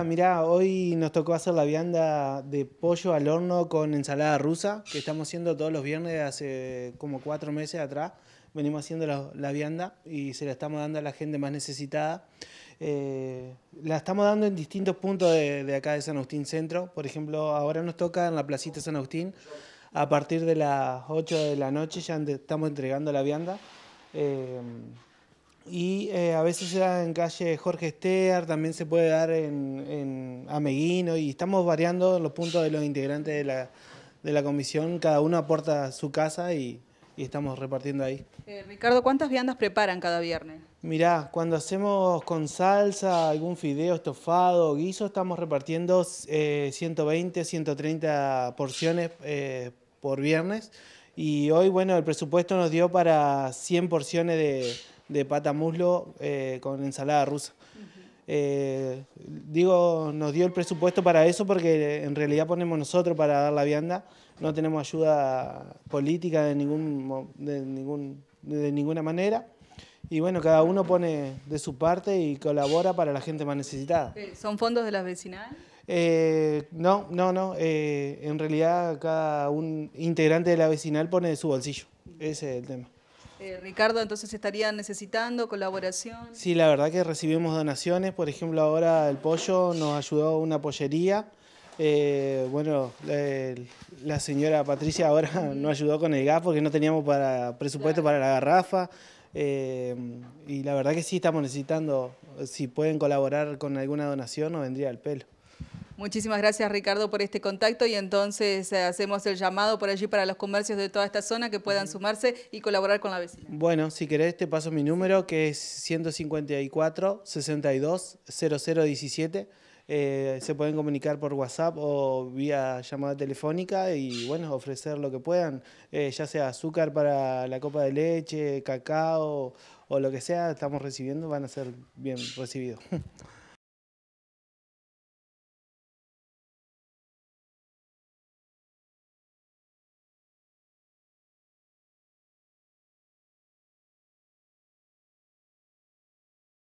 Ah, Mira, hoy nos tocó hacer la vianda de pollo al horno con ensalada rusa, que estamos haciendo todos los viernes hace como cuatro meses atrás. Venimos haciendo la, vianda y se la estamos dando a la gente más necesitada. Eh, la estamos dando en distintos puntos de, acá de San Agustín Centro. Por ejemplo, ahora nos toca en la placita San Agustín. A partir de las 8 de la noche ya estamos entregando la vianda. Eh, y eh, a veces se da en calle Jorge Estear, también se puede dar en, Ameguino y estamos variando los puntos de los integrantes de la, comisión, cada uno aporta su casa y, estamos repartiendo ahí. Eh, Ricardo, ¿cuántas viandas preparan cada viernes? Mirá, cuando hacemos con salsa, algún fideo estofado, guiso, estamos repartiendo 120, eh, 130 porciones por viernes y hoy, bueno, el presupuesto nos dio para 100 porciones de de pata muslo eh, con ensalada rusa. Eh, digo, nos dio el presupuesto para eso porque en realidad ponemos nosotros para dar la vianda, no tenemos ayuda política de, ningún, de, ningún, de ninguna manera. Y bueno, cada uno pone de su parte y colabora para la gente más necesitada. Eh, ¿Son fondos de las vecinal? no, no, no. en realidad cada un integrante de la vecinal pone de su bolsillo. Ese es el tema. Eh, Ricardo, entonces estarían necesitando colaboración. Sí, la verdad que recibimos donaciones. Por ejemplo, ahora el pollo nos ayudó una pollería. Eh, bueno, la señora Patricia ahora nos ayudó con el gas porque no teníamos para presupuesto para la garrafa. Eh, y la verdad que sí estamos necesitando, si pueden colaborar con alguna donación, nos vendría el pelo. Muchísimas gracias Ricardo por este contacto y entonces eh, hacemos el llamado por allí para los comercios de toda esta zona que puedan sumarse y colaborar con la vecina. Bueno, si querés te paso mi número que es 154 62 0017. se pueden comunicar por WhatsApp o vía llamada telefónica y bueno, ofrecer lo que puedan, eh, ya sea azúcar para la copa de leche, cacao o lo que sea, estamos recibiendo, van a ser bien recibidos.